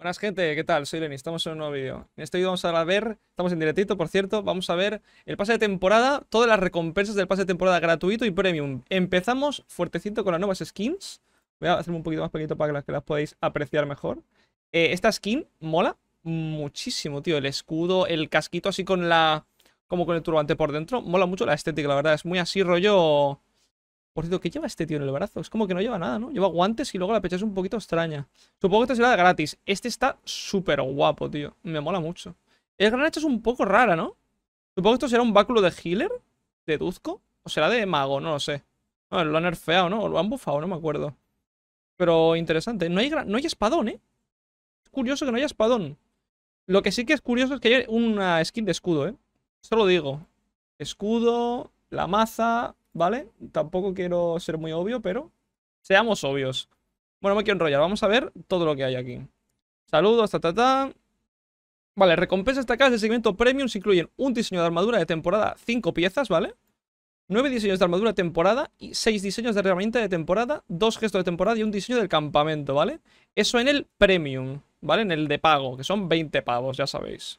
Buenas gente, ¿qué tal? Soy Lenny, estamos en un nuevo vídeo. En este vídeo vamos a ver, estamos en directito por cierto, vamos a ver el pase de temporada, todas las recompensas del pase de temporada gratuito y premium. Empezamos fuertecito con las nuevas skins. Voy a hacerme un poquito más pequeñito para que las, podáis apreciar mejor. Eh, esta skin mola muchísimo, tío. El escudo, el casquito así con la... como con el turbante por dentro. Mola mucho la estética, la verdad. Es muy así rollo por cierto, ¿qué lleva este tío en el brazo? Es como que no lleva nada, ¿no? Lleva guantes y luego la pecha es un poquito extraña. Supongo que esto será de gratis. Este está súper guapo, tío. Me mola mucho. El gran hecho es un poco rara, ¿no? Supongo que esto será un báculo de healer, ¿De deduzco. O será de mago, no lo sé. Bueno, lo han nerfeado, ¿no? O lo han bufado, no me acuerdo. Pero interesante. No hay, no hay espadón, ¿eh? Es curioso que no haya espadón. Lo que sí que es curioso es que hay una skin de escudo, ¿eh? Esto lo digo. Escudo, la maza, ¿vale? Tampoco quiero ser muy obvio, pero seamos obvios. Bueno, me quiero enrollar. Vamos a ver todo lo que hay aquí. Saludos, ta, ta, vale Vale, recompensas casa de segmento premium se incluyen un diseño de armadura de temporada, Cinco piezas, ¿vale? Nueve diseños de armadura de temporada y seis diseños de herramienta de temporada, Dos gestos de temporada y un diseño del campamento, ¿vale? Eso en el premium, ¿vale? En el de pago, que son 20 pavos, ya sabéis.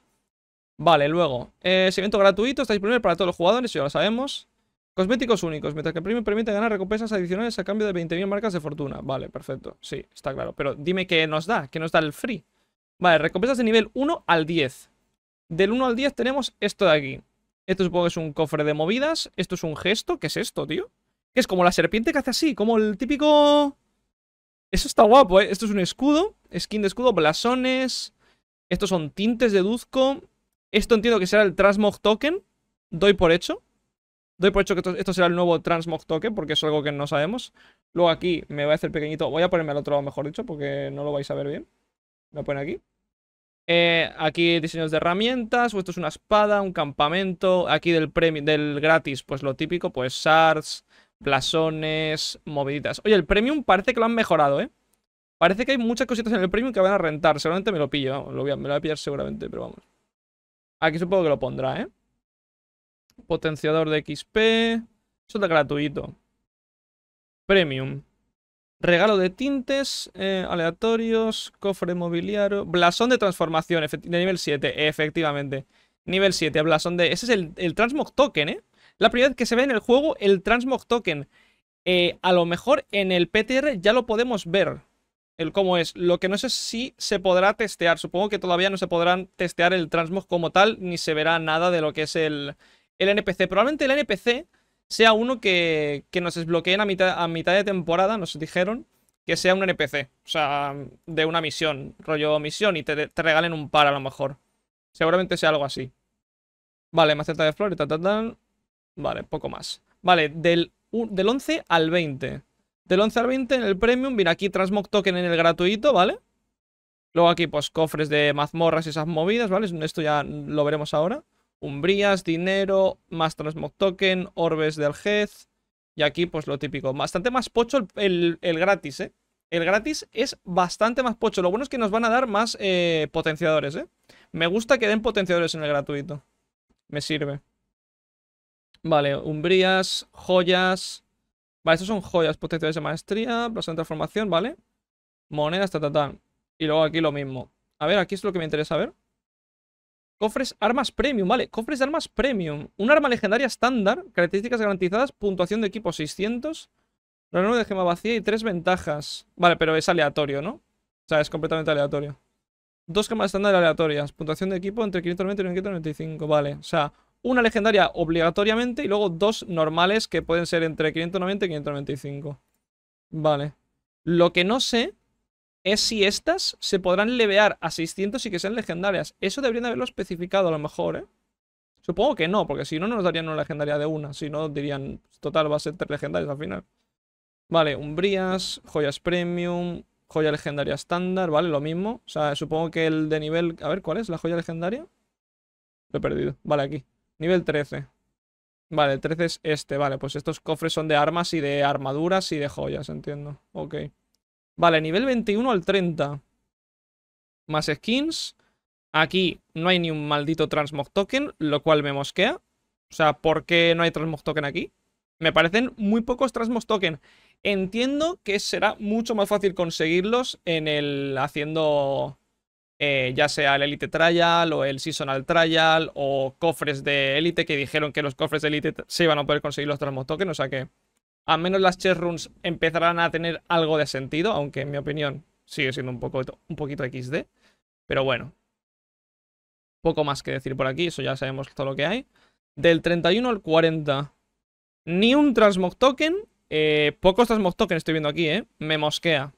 Vale, luego, eh, segmento gratuito, está disponible para todos los jugadores, ya lo sabemos. Cosméticos únicos, mientras que el premio permite ganar recompensas adicionales a cambio de 20.000 marcas de fortuna. Vale, perfecto. Sí, está claro. Pero dime qué nos da, qué nos da el free. Vale, recompensas de nivel 1 al 10. Del 1 al 10 tenemos esto de aquí. Esto supongo que es un cofre de movidas. Esto es un gesto. ¿Qué es esto, tío? Que es como la serpiente que hace así, como el típico... Eso está guapo, ¿eh? Esto es un escudo, skin de escudo, blasones. Estos son tintes, de duzco Esto entiendo que será el Transmog Token. Doy por hecho. Doy por hecho que esto, será el nuevo transmog token porque es algo que no sabemos. Luego aquí me va a hacer pequeñito. Voy a ponerme al otro lado, mejor dicho, porque no lo vais a ver bien. Lo pone aquí. Eh, aquí diseños de herramientas, esto es una espada, un campamento. Aquí del, del gratis, pues lo típico, pues shards, blasones, moviditas. Oye, el premium parece que lo han mejorado, ¿eh? Parece que hay muchas cositas en el premium que van a rentar. Seguramente me lo pillo, lo me lo voy a pillar seguramente, pero vamos. Aquí supongo que lo pondrá, ¿eh? potenciador de XP. Eso está gratuito. Premium. Regalo de tintes eh, aleatorios, cofre mobiliario, blasón de transformación de nivel 7, efectivamente. Nivel 7, blasón de... Ese es el, el Transmog Token, ¿eh? La primera vez que se ve en el juego el Transmog Token. Eh, a lo mejor en el PTR ya lo podemos ver, el cómo es. Lo que no sé si se podrá testear. Supongo que todavía no se podrán testear el Transmog como tal, ni se verá nada de lo que es el, el NPC. Probablemente el NPC sea uno que, nos desbloqueen a mitad, a mitad de temporada, nos dijeron, que sea un NPC. O sea, de una misión, rollo misión, y te, regalen un par a lo mejor. Seguramente sea algo así. Vale, maceta de flores, ta, ta, Vale, poco más. Vale, del, del 11 al 20. Del 11 al 20 en el Premium, viene aquí Transmog Token en el gratuito, ¿vale? Luego aquí, pues, cofres de mazmorras y esas movidas, ¿vale? Esto ya lo veremos ahora umbrías, dinero, más transmog token, orbes del Hez Y aquí, pues lo típico. Bastante más pocho el, gratis, ¿eh? El gratis es bastante más pocho. Lo bueno es que nos van a dar más eh, potenciadores, ¿eh? Me gusta que den potenciadores en el gratuito. Me sirve. Vale, umbrías, joyas. Vale, estos son joyas, potenciadores de maestría, plazas de transformación, ¿vale? Monedas, ta, ta, ta. Y luego aquí lo mismo. A ver, aquí es lo que me interesa ver. Cofres, armas premium, vale. Cofres de armas premium. Un arma legendaria estándar, características garantizadas, puntuación de equipo 600, una de gema vacía y tres ventajas. Vale, pero es aleatorio, ¿no? O sea, es completamente aleatorio. Dos gemas estándar aleatorias, puntuación de equipo entre 590 y 595, vale. O sea, una legendaria obligatoriamente y luego dos normales que pueden ser entre 590 y 595. Vale. Lo que no sé es si estas se podrán levear a 600 y que sean legendarias. Eso deberían haberlo especificado a lo mejor, ¿eh? Supongo que no, porque si no, no nos darían una legendaria de una. Si no, dirían, pues, total, va a ser tres legendarias al final. Vale, umbrías, joyas premium, joya legendaria estándar, ¿vale? Lo mismo. O sea, supongo que el de nivel... A ver, ¿cuál es la joya legendaria? Lo he perdido. Vale, aquí. Nivel 13. Vale, el 13 es este. Vale, pues estos cofres son de armas y de armaduras y de joyas, entiendo. Ok. Vale, nivel 21 al 30. Más skins. Aquí no hay ni un maldito transmog token, lo cual me mosquea. O sea, ¿por qué no hay transmog token aquí? Me parecen muy pocos transmog token. Entiendo que será mucho más fácil conseguirlos en el haciendo eh, ya sea el Elite Trial o el Seasonal Trial o cofres de Elite que dijeron que los cofres de Elite se iban a poder conseguir los transmog token, o sea que al menos las chess runes empezarán a tener algo de sentido, aunque en mi opinión sigue siendo un, poco, un poquito XD. Pero bueno. Poco más que decir por aquí, eso ya sabemos todo lo que hay. Del 31 al 40. Ni un Transmog Token. Eh, pocos Transmog Token estoy viendo aquí, ¿eh? Me mosquea.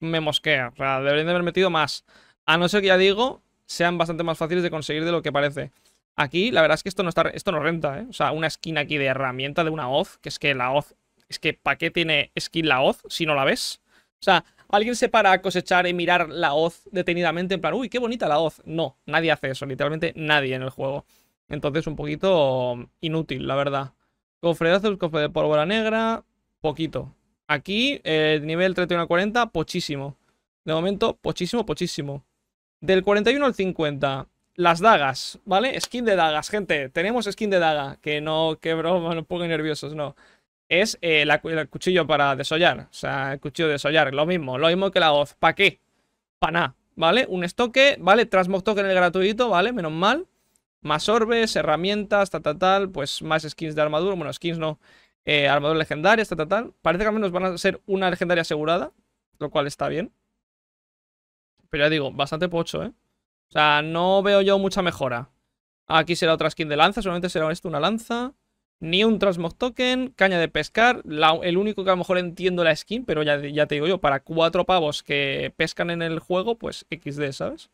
Me mosquea. deberían de haber metido más. A no ser que ya digo, sean bastante más fáciles de conseguir de lo que parece. Aquí, la verdad es que esto no, está, esto no renta, ¿eh? O sea, una skin aquí de herramienta de una OZ. que es que la OZ... Es que, ¿para qué tiene skin la OZ si no la ves? O sea, alguien se para a cosechar y mirar la OZ detenidamente en plan, uy, qué bonita la OZ! No, nadie hace eso, literalmente nadie en el juego. Entonces, un poquito inútil, la verdad. Cofre de el cofre de pólvora negra, poquito. Aquí, el nivel 31 al 40, pochísimo. De momento, pochísimo, pochísimo. Del 41 al 50, las dagas, ¿vale? Skin de dagas, gente. Tenemos skin de daga. Que no, que broma, no pongo nerviosos, no. Es eh, el cuchillo para desollar. O sea, el cuchillo de desollar. Lo mismo, lo mismo que la voz. ¿Para qué? Para nada, ¿vale? Un estoque, ¿vale? Transmog en el gratuito, ¿vale? Menos mal. Más orbes, herramientas, tal, tal, tal. Pues más skins de armadura. Bueno, skins no. Eh, armadura legendaria, tal, tal, tal. Parece que al menos van a ser una legendaria asegurada, lo cual está bien. Pero ya digo, bastante pocho, ¿eh? O sea, no veo yo mucha mejora. Aquí será otra skin de lanza, solamente será esto una lanza. Ni un Transmog Token, caña de pescar. el único que a lo mejor entiendo la skin, pero ya, ya te digo yo, para cuatro pavos que pescan en el juego, pues XD, ¿sabes?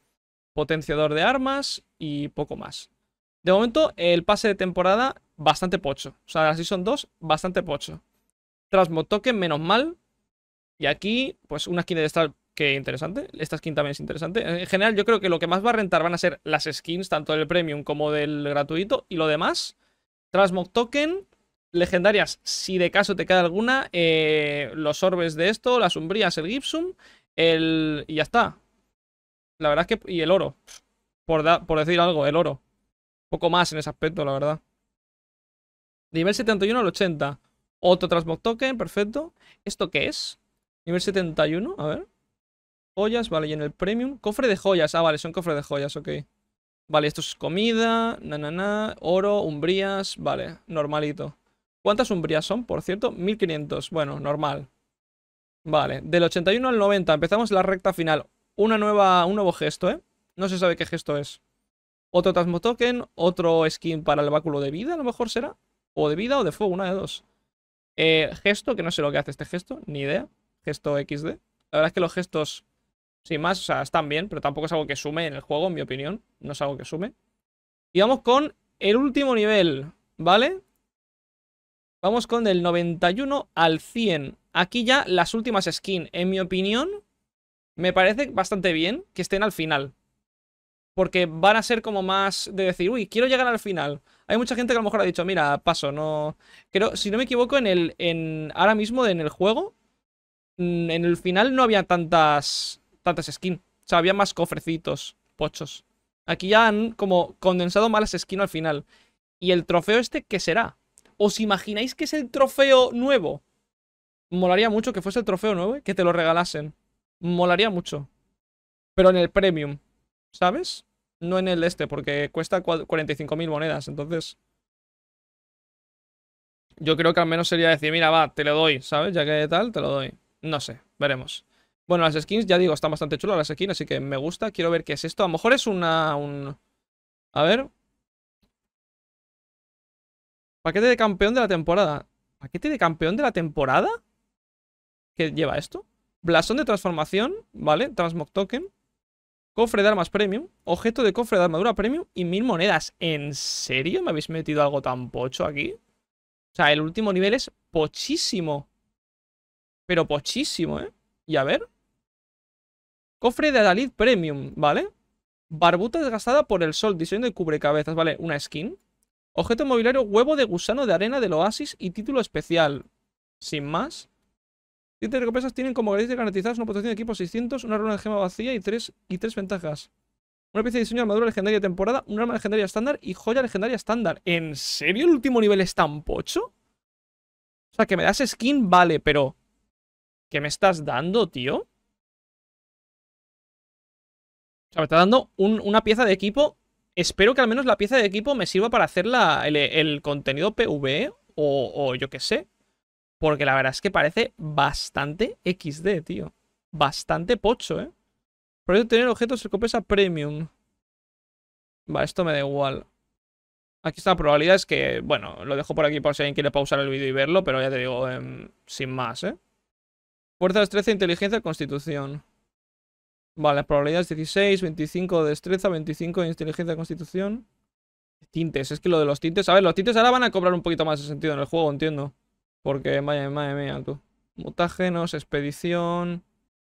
Potenciador de armas y poco más. De momento, el pase de temporada, bastante pocho. O sea, así son dos, bastante pocho. Transmog Token, menos mal. Y aquí, pues una skin de estar que interesante. Esta skin también es interesante. En general, yo creo que lo que más va a rentar van a ser las skins, tanto del premium como del gratuito. Y lo demás, Transmog Token, legendarias, si de caso te queda alguna, eh, los orbes de esto, las umbrías, el Gipsum, el... y ya está. La verdad es que... Y el oro. Por, por decir algo, el oro. Poco más en ese aspecto, la verdad. nivel 71 al 80. Otro Transmog Token, perfecto. ¿Esto qué es? Nivel 71, a ver. Joyas, vale, y en el premium. Cofre de joyas. Ah, vale, son cofre de joyas, ok. Vale, esto es comida, nanana, oro, umbrías, vale, normalito. ¿Cuántas umbrías son, por cierto? 1500, bueno, normal. Vale, del 81 al 90, empezamos la recta final. Una nueva, un nuevo gesto, ¿eh? No se sabe qué gesto es. Otro Tasmo Token, otro skin para el báculo de vida, a lo mejor será. O de vida o de fuego, una de dos. Eh, gesto, que no sé lo que hace este gesto, ni idea. Gesto XD. La verdad es que los gestos sin más, o sea, están bien, pero tampoco es algo que sume en el juego, en mi opinión. No es algo que sume. Y vamos con el último nivel, ¿vale? Vamos con del 91 al 100. Aquí ya las últimas skins, en mi opinión, me parece bastante bien que estén al final. Porque van a ser como más de decir, uy, quiero llegar al final. Hay mucha gente que a lo mejor ha dicho, mira, paso, no... Creo, si no me equivoco, en el, en, ahora mismo en el juego, en el final no había tantas tantas skins. O sea, había más cofrecitos, pochos. Aquí ya han como condensado malas skin al final. ¿Y el trofeo este qué será? ¿Os imagináis que es el trofeo nuevo? Molaría mucho que fuese el trofeo nuevo, que te lo regalasen. Molaría mucho. Pero en el premium, ¿sabes? No en el este, porque cuesta 45.000 monedas, entonces... Yo creo que al menos sería decir, mira, va, te lo doy, ¿sabes? Ya que tal, te lo doy. No sé, veremos. Bueno, las skins, ya digo, están bastante chulas las skins, así que me gusta. Quiero ver qué es esto. A lo mejor es una... Un... A ver. Paquete de campeón de la temporada. ¿Paquete de campeón de la temporada? ¿Qué lleva esto? Blasón de transformación, ¿vale? Transmog token. Cofre de armas premium. Objeto de cofre de armadura premium y mil monedas. ¿En serio me habéis metido algo tan pocho aquí? O sea, el último nivel es pochísimo. Pero pochísimo, ¿eh? Y a ver, Cofre de Adalid Premium, ¿vale? Barbuta desgastada por el sol, diseño de cubrecabezas, ¿vale? Una skin. Objeto mobiliario, huevo de gusano de arena del oasis y título especial. Sin más. Siete recompensas tienen como garantizadas una protección de equipo 600, una runa de gema vacía y tres, y tres ventajas. Una pieza de diseño de armadura legendaria de temporada, un arma legendaria estándar y joya legendaria estándar. ¿En serio el último nivel es tan pocho? O sea, que me das skin, vale, pero... ¿Qué me estás dando, tío? me está dando una pieza de equipo. Espero que al menos la pieza de equipo me sirva para hacer la, el, contenido PvE o, yo qué sé. Porque la verdad es que parece bastante XD, tío. Bastante pocho, ¿eh? Por eso tener objetos compensa premium. Va, esto me da igual. Aquí está la probabilidad, es que, bueno, lo dejo por aquí por si alguien quiere pausar el vídeo y verlo, pero ya te digo, em, sin más, ¿eh? Fuerza, 13, inteligencia, constitución. Vale, las probabilidades 16, 25 de destreza, 25 de inteligencia de constitución. Tintes, es que lo de los tintes... A ver, los tintes ahora van a cobrar un poquito más de sentido en el juego, entiendo. Porque, vaya, madre mía, tú. Mutágenos, expedición...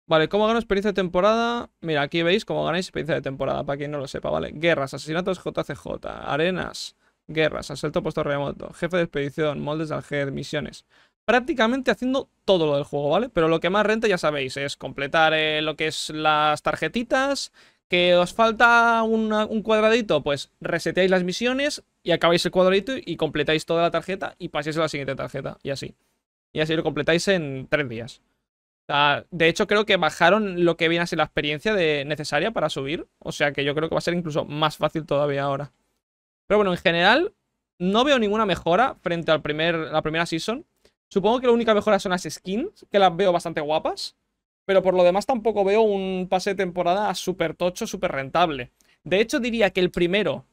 Vale, ¿cómo gano experiencia de temporada? Mira, aquí veis cómo ganáis experiencia de temporada, para quien no lo sepa, ¿vale? Guerras, asesinatos JCJ, arenas, guerras, asalto puesto remoto, jefe de expedición, moldes de Alger, misiones prácticamente haciendo todo lo del juego, ¿vale? Pero lo que más renta, ya sabéis, es completar eh, lo que es las tarjetitas, que os falta un cuadradito, pues reseteáis las misiones y acabáis el cuadradito y completáis toda la tarjeta y pasáis a la siguiente tarjeta y así. Y así lo completáis en tres días. de hecho, creo que bajaron lo que viene a ser la experiencia necesaria para subir. O sea que yo creo que va a ser incluso más fácil todavía ahora. Pero bueno, en general, no veo ninguna mejora frente a primer, la primera season. Supongo que la única mejora son las skins, que las veo bastante guapas. Pero por lo demás tampoco veo un pase de temporada súper tocho, súper rentable. De hecho, diría que el primero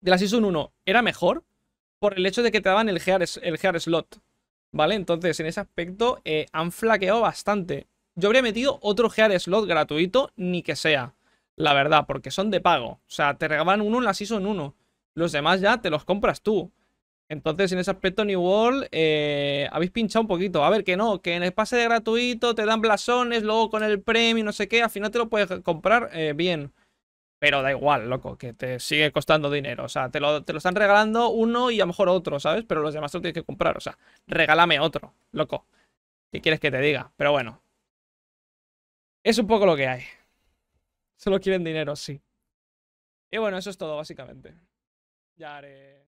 de la Season 1 era mejor por el hecho de que te daban el Gear, el Slot. ¿Vale? Entonces, en ese aspecto eh, han flaqueado bastante. Yo habría metido otro Gear Slot gratuito, ni que sea. La verdad, porque son de pago. O sea, te regaban uno en la Season 1. Los demás ya te los compras tú. Entonces, en ese aspecto, New World, eh, habéis pinchado un poquito. A ver, que no, que en el pase de gratuito te dan blasones, luego con el premio, no sé qué, al final te lo puedes comprar eh, bien. Pero da igual, loco, que te sigue costando dinero. O sea, te lo, te lo están regalando uno y a lo mejor otro, ¿sabes? Pero los demás te lo tienes que comprar. O sea, regálame otro, loco. ¿Qué quieres que te diga? Pero bueno. Es un poco lo que hay. Solo quieren dinero, sí. Y bueno, eso es todo, básicamente. Ya haré...